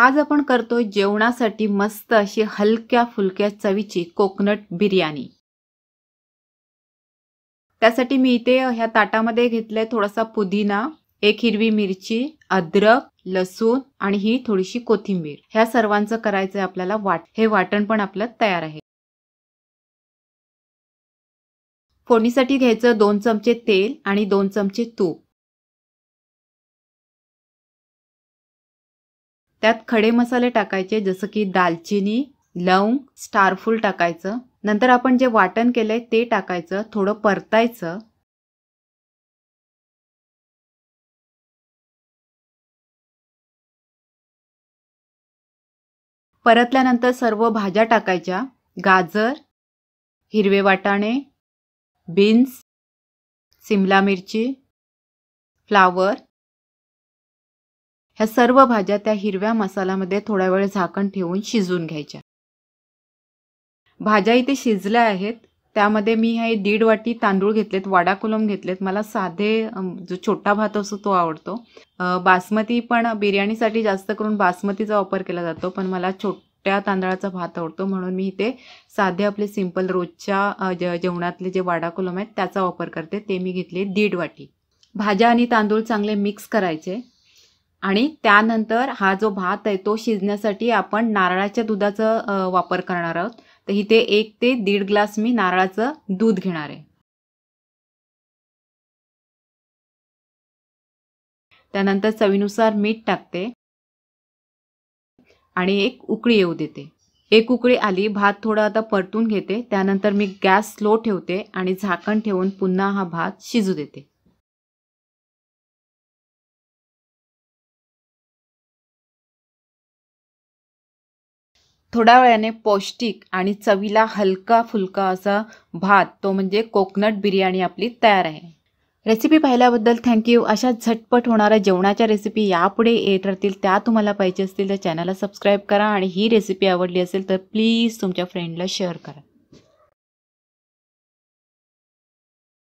आज आपण करतोय जेवणासाठी मस्त अशी हलक्या फुलक्या चवीची कोकनट बिर्याणी त्यासाठी मी इथे ह्या ताटामध्ये घेतलंय थोडासा पुदिना एक हिरवी मिरची अद्रक लसूण आणि ही थोडीशी कोथिंबीर ह्या सर्वांचं करायचंय आपल्याला वाट हे वाटण पण आपलं तयार आहे फोडणीसाठी घ्यायचं दोन चमचे तेल आणि दोन चमचे तूप त्यात खडे मसाले टाकायचे जसं की दालचिनी लवंग स्टारफूल टाकायचं नंतर आपण जे वाटण केलंय ते टाकायचं थोडं परतायचं परतल्यानंतर सर्व भाज्या टाकायच्या गाजर हिरवे वाटाणे बीन्स सिमला मिरची फ्लावर ह्या सर्व भाज्या त्या हिरव्या मसाल्यामध्ये थोड्या वेळ झाकण ठेवून शिजून घ्यायच्या भाज्या इथे शिजल्या आहेत त्यामध्ये मी हे दीड वाटी तांदूळ घेतलेत वाडा कोलम घेतलेत मला साधे जो छोटा भात असतो तो आवडतो बासमती पण बिर्याणीसाठी जास्त करून बासमतीचा वापर केला जातो पण मला छोट्या तांदळाचा भात आवडतो म्हणून मी इथे साधे आपले सिंपल रोजच्या जेवणातले जे वाडा कोलम आहेत त्याचा वापर करते ते मी घेतले दीड वाटी भाज्या आणि तांदूळ चांगले मिक्स करायचे आणि त्यानंतर हा जो भात आहे तो शिजण्यासाठी आपण नारळाच्या दुधाचा वापर करणार आहोत तर इथे एक ते दीड ग्लास मी नारळाचं दूध घेणार आहे त्यानंतर चवीनुसार मीठ टाकते आणि एक उकळी येऊ देते एक उकळी आली भात थोडा आता परतून घेते त्यानंतर मी गॅस स्लो ठेवते आणि झाकण ठेवून पुन्हा हा भात शिजू देते थोड्या वेळाने पौष्टिक आणि चवीला हलका फुलका असा भात तो म्हणजे कोकनट बिर्याणी आपली तयार आहे रेसिपी पाहिल्याबद्दल थँक्यू अशा झटपट होणाऱ्या जेवणाच्या रेसिपी यापुढे येत राहतील त्या तुम्हाला पाहिजे असतील तर चॅनलला सबस्क्राईब करा आणि ही रेसिपी आवडली असेल तर प्लीज तुमच्या फ्रेंडला शेअर करा